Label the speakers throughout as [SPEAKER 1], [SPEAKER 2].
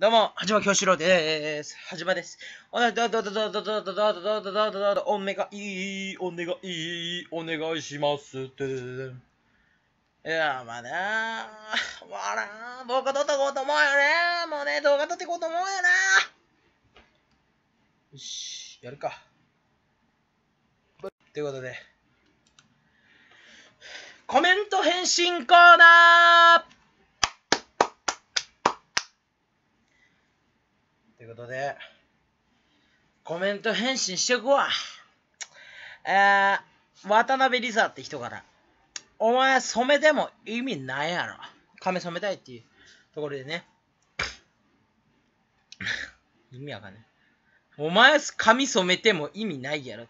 [SPEAKER 1] どうも、はじまきょうしろうです。はじまです。おなどどどどどどどどどどどどどお願い、お願い、お願いしますって。いや、まあね、まあ僕動画撮っとこうと思うよね。もうね、動画撮ってこうと思うよな。よし、やるか。ということで、コメント返信コーナーということで、コメント返信してくわ。えー、渡辺リザって人から、お前染めても意味ないやろ。髪染めたいっていうところでね。意味わかんない。お前髪染めても意味ないやろ。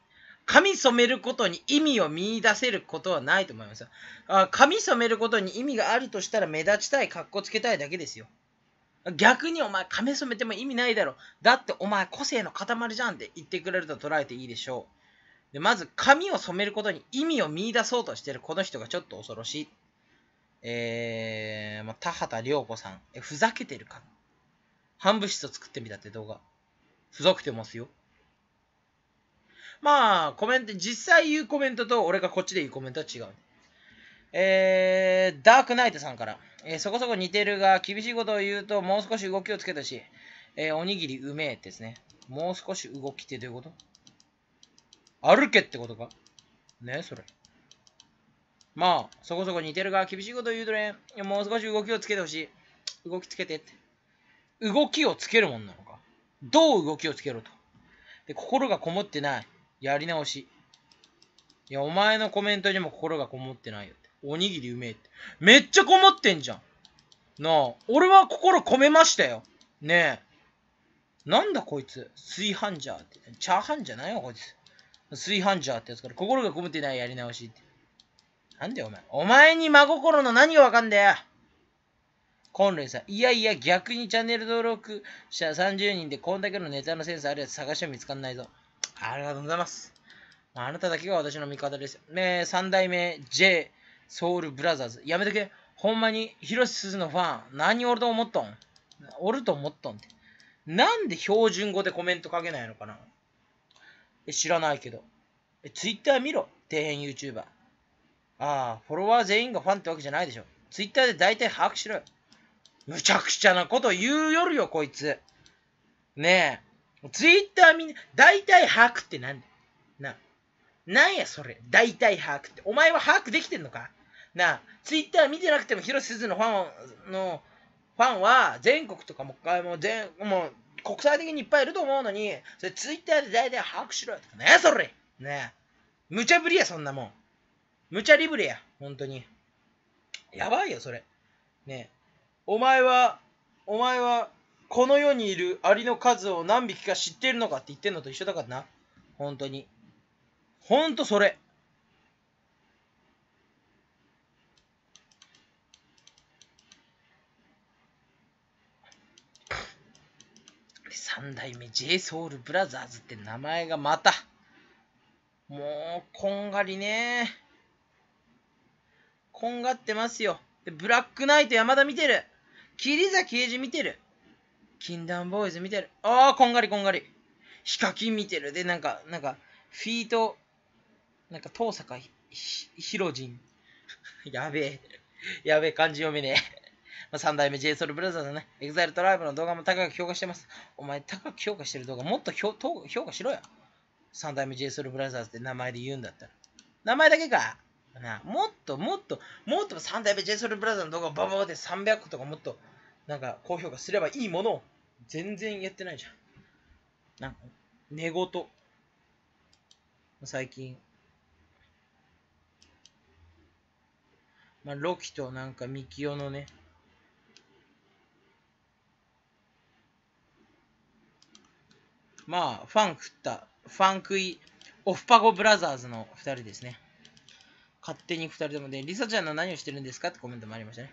[SPEAKER 1] 髪染めることに意味を見出せることはないと思いますよ。あ髪染めることに意味があるとしたら目立ちたい、格好つけたいだけですよ。逆にお前髪染めても意味ないだろ。だってお前個性の塊じゃんって言ってくれると捉えていいでしょう。で、まず髪を染めることに意味を見出そうとしてるこの人がちょっと恐ろしい。えー、まあ、田畑涼子さん。え、ふざけてるか半物質を作ってみたって動画。ふざけてますよ。まあ、コメント、実際言うコメントと俺がこっちで言うコメントは違う。えー、ダークナイトさんから。えー、そこそこ似てるが、厳しいことを言うと、もう少し動きをつけたし、えー、おにぎりうめえですね。もう少し動きってどういうこと歩けってことかねそれ。まあ、そこそこ似てるが、厳しいことを言うとね、もう少し動きをつけてほしい。動きつけてって。動きをつけるもんなのか。どう動きをつけろと。で、心がこもってない。やり直し。いや、お前のコメントにも心がこもってないよって。おにぎりうめえって。めっちゃこもってんじゃん。なあ、俺は心込めましたよ。ねえ。なんだこいつ。炊飯ジャーって。チャーハンじゃないよ、こいつ。炊飯ジャーってやつから、心がこもってないやり直しって。なんでお前。お前に真心の何がわかんだよ。コンレイさん、いやいや、逆にチャンネル登録者30人でこんだけのネタのセンスあるやつ探しても見つかんないぞ。ありがとうございます。あなただけが私の味方です。ね、三代目 J、ソウルブラザーズ。やめとけ。ほんまに、広瀬すずのファン、何おると思っとんおると思っとんって。なんで標準語でコメントかけないのかなえ、知らないけど。え、ツイッター見ろ。底辺 YouTuber。ああ、フォロワー全員がファンってわけじゃないでしょ。ツイッターで大体把握しろよ。むちゃくちゃなこと言うよるよ、こいつ。ねえ。ツイッターみんな、大体把握ってなんだな、なんやそれ。大体把握って。お前は把握できてんのかなあ、ツイッター見てなくても広瀬すずのファンの、ファンは全国とかももう全もう国際的にいっぱいいると思うのに、それツイッターで大体把握しろよとかね、それね無茶ぶりや、そんなもん。無茶リブレや、本当に。やばいよ、それ。ねお前は、お前は、この世にいるアリの数を何匹か知っているのかって言ってんのと一緒だからな。本当に。本当それ。3代目 JSOULBROTHERS って名前がまた、もう、こんがりね。こんがってますよ。で、ブラックナイト山田見てる。桐崎英二見てる。禁断ボーイズ見てる。ああ、こんがりこんがり。ヒカキン見てる。で、なんか、なんか、フィート、なんか、遠坂ヒひろじん。やべえ。やべえ、漢字読めねえ。まあ、3代目 JSOULBROTHERS のね、EXILE トライブの動画も高く評価してます。お前、高く評価してる動画もっと評価しろよ。3代目 JSOULBROTHERS って名前で言うんだったら。名前だけかなもっともっともっと3代目 JSOULBROTHERS の動画ばバババで300個とかもっとなんか高評価すればいいものを全然やってないじゃん。なんか寝言。最近。まあ、ロキとなんかミキオのね、まあ、ファン食った、ファン食い、オフパゴブラザーズの2人ですね。勝手に2人でもで、リサちゃんの何をしてるんですかってコメントもありましたね。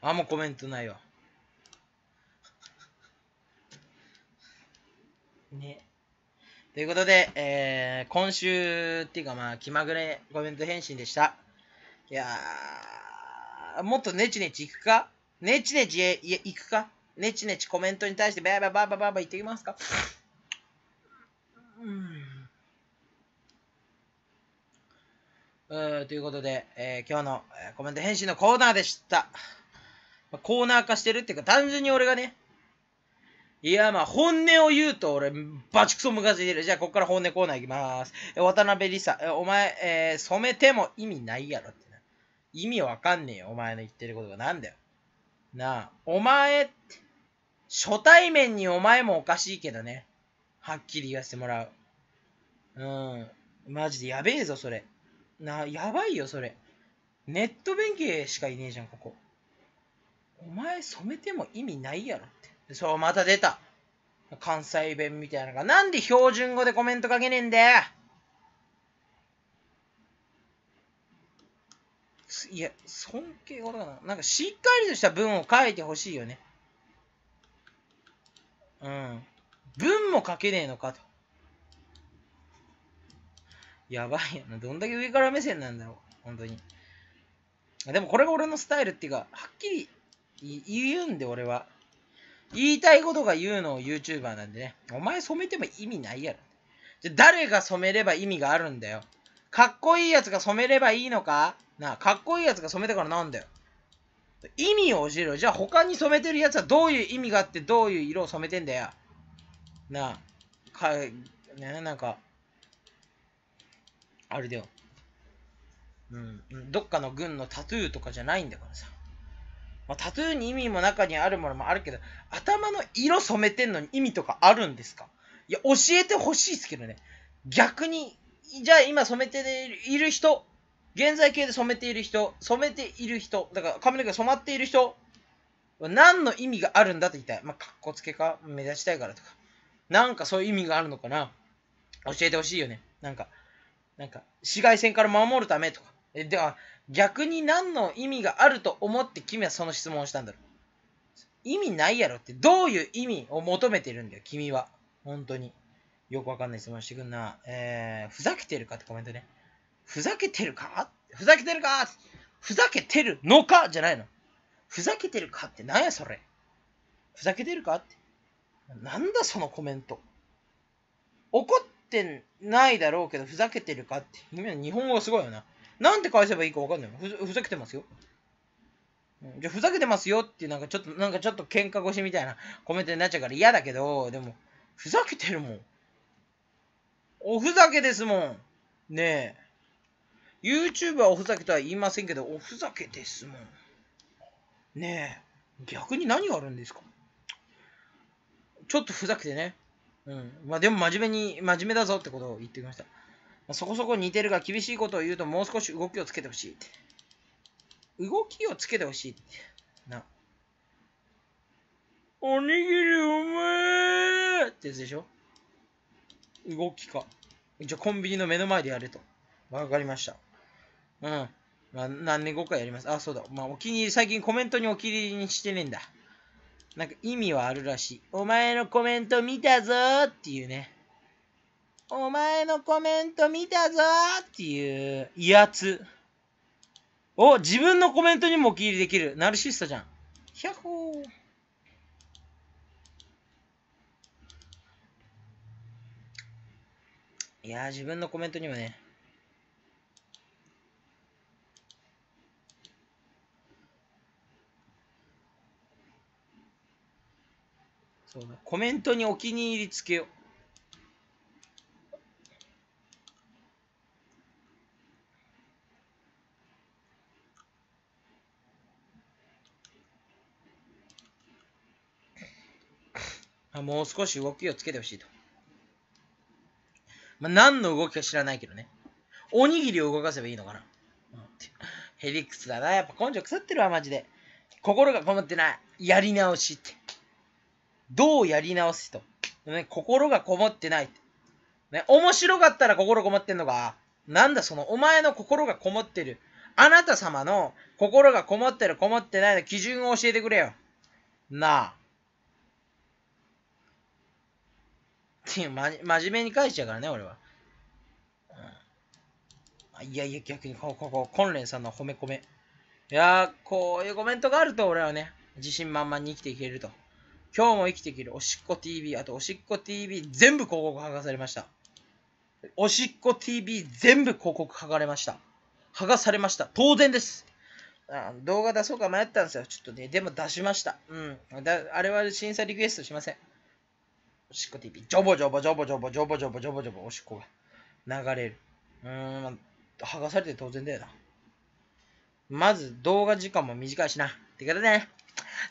[SPEAKER 1] あ、もうコメントないわ。ということで、えー、今週っていうかまあ、気まぐれコメント返信でした。いやー、もっとネチネチ行くかネチネチへ行くかネチネチコメントに対してバーバーバーバーバーバー言ってきますかうん。ということで、えー、今日のコメント返信のコーナーでした。コーナー化してるっていうか、単純に俺がね、いや、まあ、本音を言うと、俺、バチクソムカついてる。じゃあ、こっから本音コーナーいきます。渡辺理沙、お前、えー、染めても意味ないやろってな。意味わかんねえよ、お前の言ってることが。なんだよ。なあ、お前、初対面にお前もおかしいけどね。はっきり言わせてもらう。うん。マジでやべえぞ、それ。なあ、やばいよ、それ。ネット弁慶しかいねえじゃん、ここ。お前染めても意味ないやろって。そう、また出た。関西弁みたいなのが。なんで標準語でコメントかけねえんだよいや、尊敬語だな。なんかしっかりとした文を書いてほしいよね。うん。文も書けねえのかと。やばいよな。どんだけ上から目線なんだろう。本当に。でもこれが俺のスタイルっていうか、はっきり言うんで俺は。言いたいことが言うのを YouTuber なんでね。お前染めても意味ないやろ。じゃ、誰が染めれば意味があるんだよ。かっこいいやつが染めればいいのかなあ、かっこいいやつが染めたからなんだよ。意味を教えろ。じゃあ他に染めてるやつはどういう意味があってどういう色を染めてんだよ。なあ、か、ね、なんか、あれだよ。うん、どっかの軍のタトゥーとかじゃないんだからさ。まあ、タトゥーに意味も中にあるものもあるけど、頭の色染めてんのに意味とかあるんですかいや、教えてほしいですけどね。逆に、じゃあ今染めている人、現在形で染めている人、染めている人、だから髪の毛染まっている人、何の意味があるんだと言いたい。まあ、かっこつけか、目立ちたいからとか。なんかそういう意味があるのかな。教えてほしいよね。なんか、なんか、紫外線から守るためとか。え、では、逆に何の意味があると思って君はその質問をしたんだろう。意味ないやろって、どういう意味を求めてるんだよ、君は。本当に。よくわかんない質問してくんな。えー、ふざけてるかってコメントね。ふざけてるかふざけてるかふざけてるのかじゃないの。ふざけてるかってなんやそれ。ふざけてるかって。なんだそのコメント。怒ってないだろうけど、ふざけてるかって。今の日本語すごいよな。なんて返せばいいかわかんないふ。ふざけてますよ。じゃふざけてますよってなんかちょっと、なんかちょっと喧嘩腰みたいなコメントになっちゃうから嫌だけど、でも、ふざけてるもん。おふざけですもん。ねえ。YouTube はおふざけとは言いませんけど、おふざけですもん。ねえ。逆に何があるんですかちょっとふざけてね。うん。まあでも真面目に、真面目だぞってことを言ってきました。そこそこ似てるが厳しいことを言うともう少し動きをつけてほしいって。動きをつけてほしいって。な。おにぎりうめえってやつでしょ動きか。じゃあコンビニの目の前でやれと。わかりました。うん。まあ、何年後かやります。あ、そうだ。まあ、お気に入り、最近コメントにお気に入りにしてねえんだ。なんか意味はあるらしい。お前のコメント見たぞーっていうね。お前のコメント見たぞっていう威圧お、自分のコメントにもお気入りできる。ナルシストじゃん。ひゃホほー。いや自分のコメントにもね、そうだコメントにお気に入りつけよう。もう少し動きをつけてほしいと。まあ、何の動きか知らないけどね。おにぎりを動かせばいいのかな。ヘリックスだな。やっぱ根性腐ってるわ、マジで。心がこもってない。やり直しって。どうやり直すと。ね、心がこもってないて。ね、面白かったら心こもってんのか。なんだその、お前の心がこもってる。あなた様の心がこもってる、こもってないの基準を教えてくれよ。なあ。っていう、ま、真面目に返しちゃうからね、俺は。うん、いやいや、逆に、こう、こう、コンレンさんの褒め込め。いやー、こういうコメントがあると、俺はね、自信満々に生きていけると。今日も生きていける。おしっこ TV、あとおしっこ TV、全部広告剥がされました。おしっこ TV、全部広告剥がれました。剥がされました。当然です。あ動画出そうか迷ったんですよ。ちょっとね、でも出しました。うん。だあれは審査リクエストしません。おしっこ TV、ジョボジョボジョボジョボジョボジョボジョボジョボおしっこが流れる。うーん、剥がされて当然だよな。まず動画時間も短いしな。ってことでね。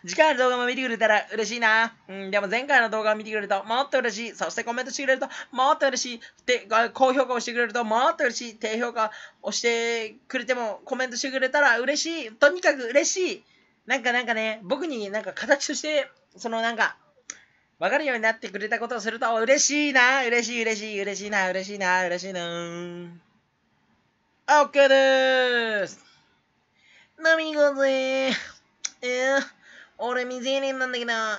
[SPEAKER 1] 次回の動画も見てくれたら嬉しいな。うん、でも前回の動画を見てくれるともっと嬉しい。そしてコメントしてくれるともっと嬉しい。で、高評価をしてくれるともっと嬉しい。低評価をしてくれてもコメントしてくれたら嬉しい。とにかく嬉しい。なんかなんかね、僕になんか形として、そのなんか、わかるようになってくれたことをすると嬉しいな、嬉しい、嬉しい、嬉しいな、嬉しいな、嬉しいな。OK でーす。飲み行こうぜえー、俺未成年なんだけど、あ、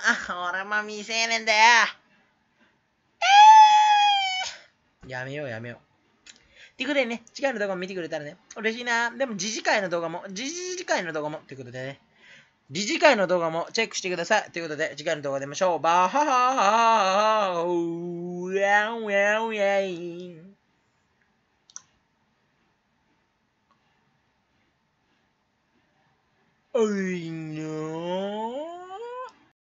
[SPEAKER 1] 俺も未成年だよ。えー、やめよう、やめよう。ってことでね、次回の動画も見てくれたらね、嬉しいな。でも、次治会の動画も、次治会の動画も、ってうことでね。理事会の動画もチェックしてください。ということで、次回の動画でましょう。バッハハハハウェンウェンウェン。Oh, no.